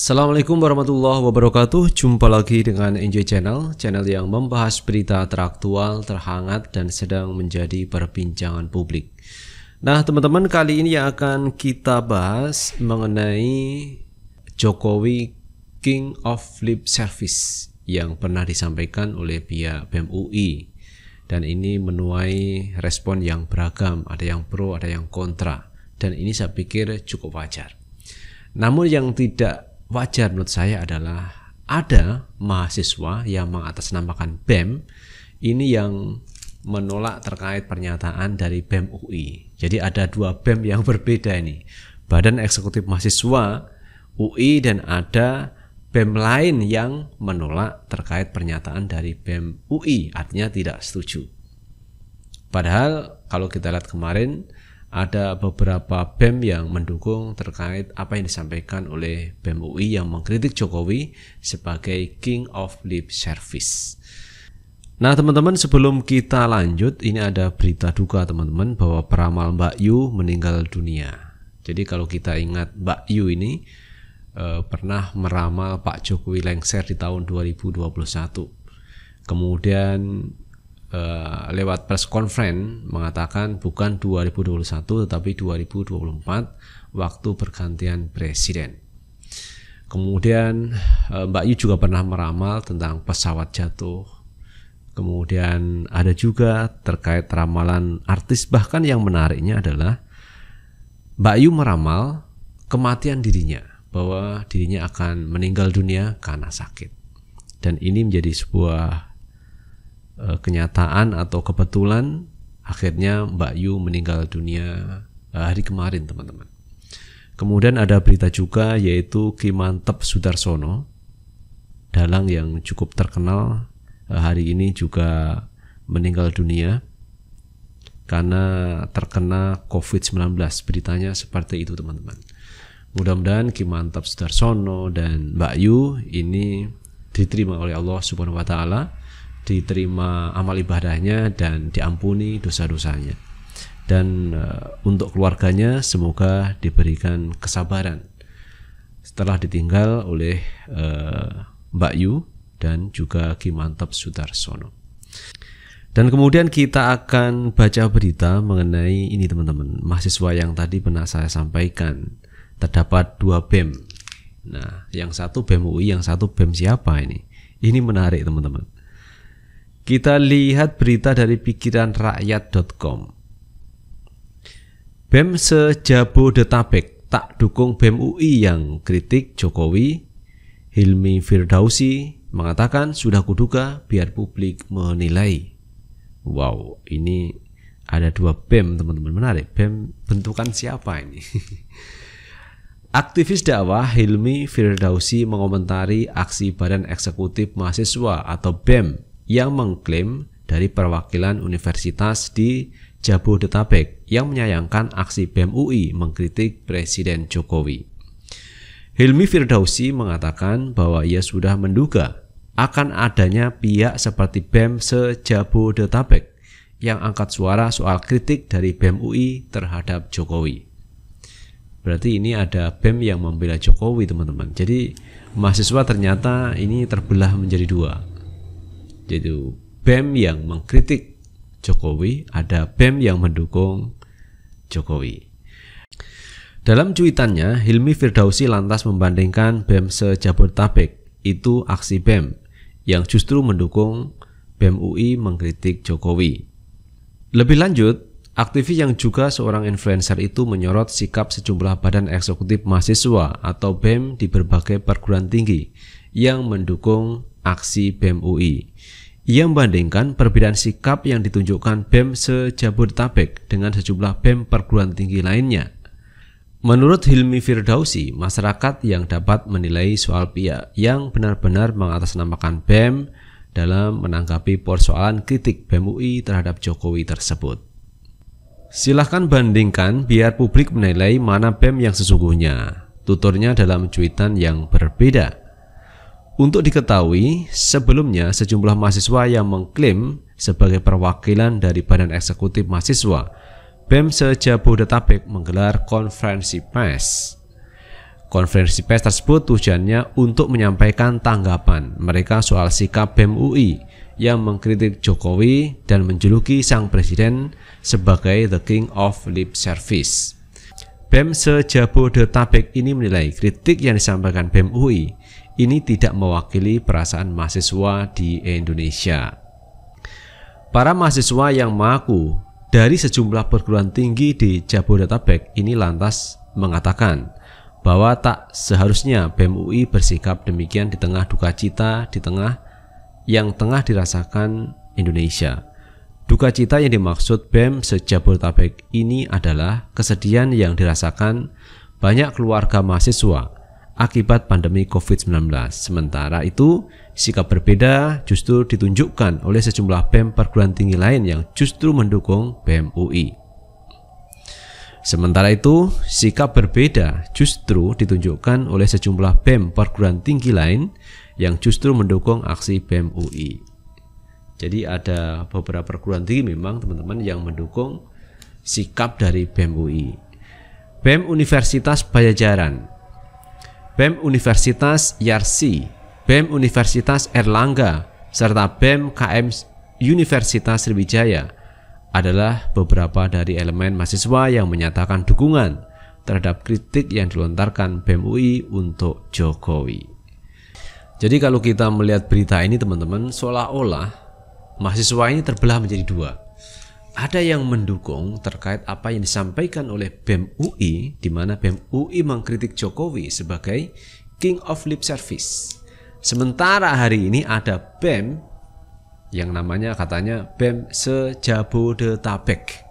Assalamualaikum warahmatullahi wabarakatuh Jumpa lagi dengan Enjoy Channel Channel yang membahas berita teraktual, terhangat, dan sedang menjadi perbincangan publik Nah teman-teman kali ini yang akan kita bahas mengenai Jokowi King of Lip Service yang pernah disampaikan oleh pihak BMUI dan ini menuai respon yang beragam, ada yang pro, ada yang kontra dan ini saya pikir cukup wajar. Namun yang tidak wajar menurut saya adalah ada mahasiswa yang mengatasnamakan BEM ini yang menolak terkait pernyataan dari BEM UI. Jadi ada dua BEM yang berbeda ini. Badan Eksekutif Mahasiswa UI dan ada BEM lain yang menolak terkait pernyataan dari BEM UI, artinya tidak setuju. Padahal kalau kita lihat kemarin ada beberapa BEM yang mendukung terkait apa yang disampaikan oleh BEM UI yang mengkritik Jokowi sebagai King of Lip Service. Nah teman-teman sebelum kita lanjut ini ada berita duka teman-teman bahwa peramal Mbak Yu meninggal dunia. Jadi kalau kita ingat Mbak Yu ini eh, pernah meramal Pak Jokowi lengser di tahun 2021. Kemudian Eh, lewat press conference mengatakan bukan 2021 tetapi 2024 waktu pergantian presiden. Kemudian eh, Mbak Yu juga pernah meramal tentang pesawat jatuh. Kemudian ada juga terkait ramalan artis bahkan yang menariknya adalah Mbak Yu meramal kematian dirinya bahwa dirinya akan meninggal dunia karena sakit. Dan ini menjadi sebuah Eh, kenyataan atau kebetulan akhirnya Mbak Yu meninggal dunia eh, hari kemarin teman-teman. Kemudian ada berita juga yaitu Kimantep Sudarsono, dalang yang cukup terkenal eh, hari ini juga meninggal dunia karena terkena COVID-19. Beritanya seperti itu teman-teman. Mudah-mudahan Kimantep Sudarsono dan Mbak Yu ini diterima oleh Allah Subhanahu wa taala diterima amal ibadahnya dan diampuni dosa-dosanya. Dan uh, untuk keluarganya semoga diberikan kesabaran setelah ditinggal oleh uh, Mbak Yu dan juga Ki Mantap Sudarsono. Dan kemudian kita akan baca berita mengenai ini teman-teman, mahasiswa yang tadi pernah saya sampaikan. Terdapat dua BEM. Nah, yang satu BEM UI, yang satu BEM siapa ini? Ini menarik teman-teman. Kita lihat berita dari pikiranrakyat.com. rakyat.com. BEM sejabodetabek tak dukung BEM UI yang kritik Jokowi. Hilmi Firdausi mengatakan sudah kuduga biar publik menilai. Wow, ini ada dua BEM teman-teman menarik. BEM bentukan siapa ini? Aktivis dakwah Hilmi Firdausi mengomentari aksi Badan Eksekutif Mahasiswa atau BEM yang mengklaim dari perwakilan universitas di Jabodetabek yang menyayangkan aksi BEM UI mengkritik Presiden Jokowi. Hilmi Firdausi mengatakan bahwa ia sudah menduga akan adanya pihak seperti BEM se-Jabodetabek yang angkat suara soal kritik dari BEM UI terhadap Jokowi. Berarti ini ada BEM yang membela Jokowi, teman-teman. Jadi mahasiswa ternyata ini terbelah menjadi dua jadi BEM yang mengkritik Jokowi, ada BEM yang mendukung Jokowi. Dalam cuitannya, Hilmi Firdausi lantas membandingkan BEM se-Jabodetabek, itu aksi BEM, yang justru mendukung BEM UI mengkritik Jokowi. Lebih lanjut, aktivis yang juga seorang influencer itu menyorot sikap sejumlah badan eksekutif mahasiswa atau BEM di berbagai perguruan tinggi yang mendukung aksi BEM UI. Ia membandingkan perbedaan sikap yang ditunjukkan BEM se-Jabodetabek dengan sejumlah BEM perguruan tinggi lainnya. Menurut Hilmi Firdausi, masyarakat yang dapat menilai soal pihak yang benar-benar mengatasnamakan BEM dalam menanggapi persoalan kritik BEM UI terhadap Jokowi tersebut. Silahkan bandingkan biar publik menilai mana BEM yang sesungguhnya. Tuturnya dalam cuitan yang berbeda. Untuk diketahui, sebelumnya sejumlah mahasiswa yang mengklaim sebagai perwakilan dari Badan Eksekutif Mahasiswa BEM Sejabodetabek jabodetabek menggelar konferensi pers. Konferensi pers tersebut tujuannya untuk menyampaikan tanggapan mereka soal sikap BEM UI yang mengkritik Jokowi dan menjuluki sang presiden sebagai the king of lip service. BEM Sejabodetabek jabodetabek ini menilai kritik yang disampaikan BEM UI ini tidak mewakili perasaan mahasiswa di Indonesia. Para mahasiswa yang mengaku dari sejumlah perguruan tinggi di Jabodetabek ini lantas mengatakan bahwa tak seharusnya BEM bersikap demikian di tengah duka cita di tengah yang tengah dirasakan Indonesia. Duka cita yang dimaksud BEM Jabodetabek ini adalah kesedihan yang dirasakan banyak keluarga mahasiswa akibat pandemi COVID-19. Sementara itu, sikap berbeda justru ditunjukkan oleh sejumlah BEM perguruan tinggi lain yang justru mendukung BEM UI. Sementara itu, sikap berbeda justru ditunjukkan oleh sejumlah BEM perguruan tinggi lain yang justru mendukung aksi BEM UI. Jadi ada beberapa perguruan tinggi memang teman-teman yang mendukung sikap dari BEM UI. BEM Universitas Pajajaran BEM Universitas Yarsi, BEM Universitas Erlangga, serta BEM KM Universitas Sriwijaya adalah beberapa dari elemen mahasiswa yang menyatakan dukungan terhadap kritik yang dilontarkan BEM UI untuk Jokowi. Jadi kalau kita melihat berita ini teman-teman seolah-olah mahasiswa ini terbelah menjadi dua ada yang mendukung terkait apa yang disampaikan oleh BEM UI di mana BEM UI mengkritik Jokowi sebagai king of lip service. Sementara hari ini ada BEM yang namanya katanya BEM sejabodetabek.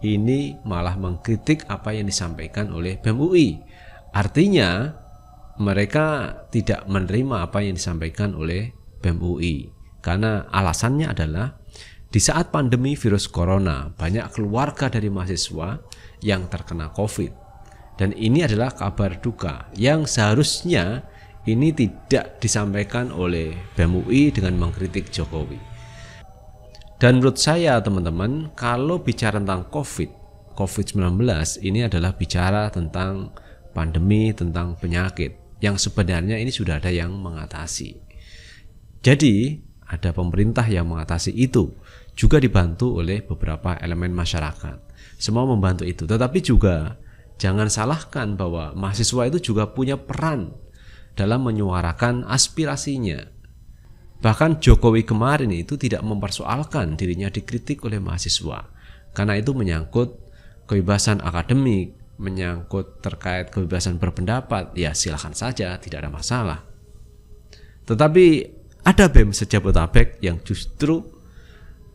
Ini malah mengkritik apa yang disampaikan oleh BEM UI. Artinya mereka tidak menerima apa yang disampaikan oleh BEM UI karena alasannya adalah di saat pandemi virus corona, banyak keluarga dari mahasiswa yang terkena COVID. Dan ini adalah kabar duka yang seharusnya ini tidak disampaikan oleh BMUI dengan mengkritik Jokowi. Dan menurut saya teman-teman, kalau bicara tentang COVID, COVID-19 ini adalah bicara tentang pandemi, tentang penyakit yang sebenarnya ini sudah ada yang mengatasi. Jadi, ada pemerintah yang mengatasi itu, juga dibantu oleh beberapa elemen masyarakat. Semua membantu itu, tetapi juga jangan salahkan bahwa mahasiswa itu juga punya peran dalam menyuarakan aspirasinya. Bahkan Jokowi kemarin itu tidak mempersoalkan dirinya dikritik oleh mahasiswa, karena itu menyangkut kebebasan akademik, menyangkut terkait kebebasan berpendapat, ya silahkan saja, tidak ada masalah. Tetapi ada BEM sejabotabek yang justru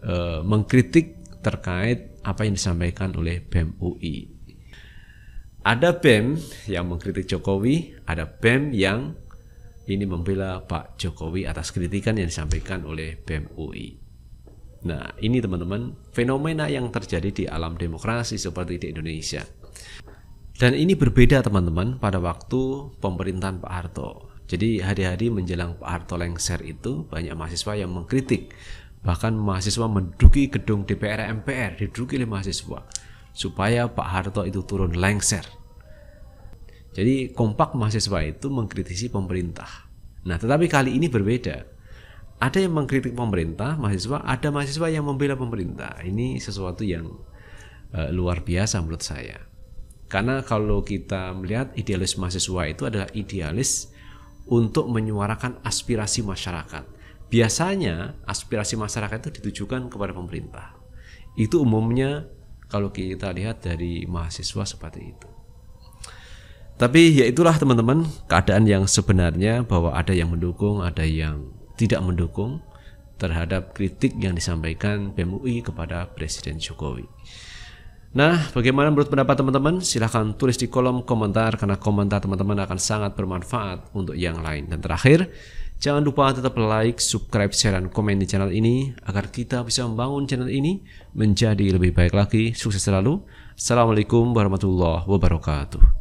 uh, mengkritik terkait apa yang disampaikan oleh BEM UI. Ada BEM yang mengkritik Jokowi, ada BEM yang ini membela Pak Jokowi atas kritikan yang disampaikan oleh BEM UI. Nah, ini teman-teman fenomena yang terjadi di alam demokrasi seperti di Indonesia. Dan ini berbeda teman-teman pada waktu pemerintahan Pak Harto. Jadi hari-hari menjelang Pak Harto lengser itu banyak mahasiswa yang mengkritik. Bahkan mahasiswa menduki gedung DPR MPR diduki oleh mahasiswa supaya Pak Harto itu turun lengser. Jadi kompak mahasiswa itu mengkritisi pemerintah. Nah, tetapi kali ini berbeda. Ada yang mengkritik pemerintah, mahasiswa, ada mahasiswa yang membela pemerintah. Ini sesuatu yang e, luar biasa menurut saya. Karena kalau kita melihat idealis mahasiswa itu adalah idealis untuk menyuarakan aspirasi masyarakat. Biasanya aspirasi masyarakat itu ditujukan kepada pemerintah. Itu umumnya kalau kita lihat dari mahasiswa seperti itu. Tapi ya itulah teman-teman keadaan yang sebenarnya bahwa ada yang mendukung, ada yang tidak mendukung terhadap kritik yang disampaikan BMUI kepada Presiden Jokowi. Nah, bagaimana menurut pendapat teman-teman? Silahkan tulis di kolom komentar karena komentar teman-teman akan sangat bermanfaat untuk yang lain. Dan terakhir, jangan lupa tetap like, subscribe, share, dan komen di channel ini agar kita bisa membangun channel ini menjadi lebih baik lagi. Sukses selalu. Assalamualaikum warahmatullahi wabarakatuh.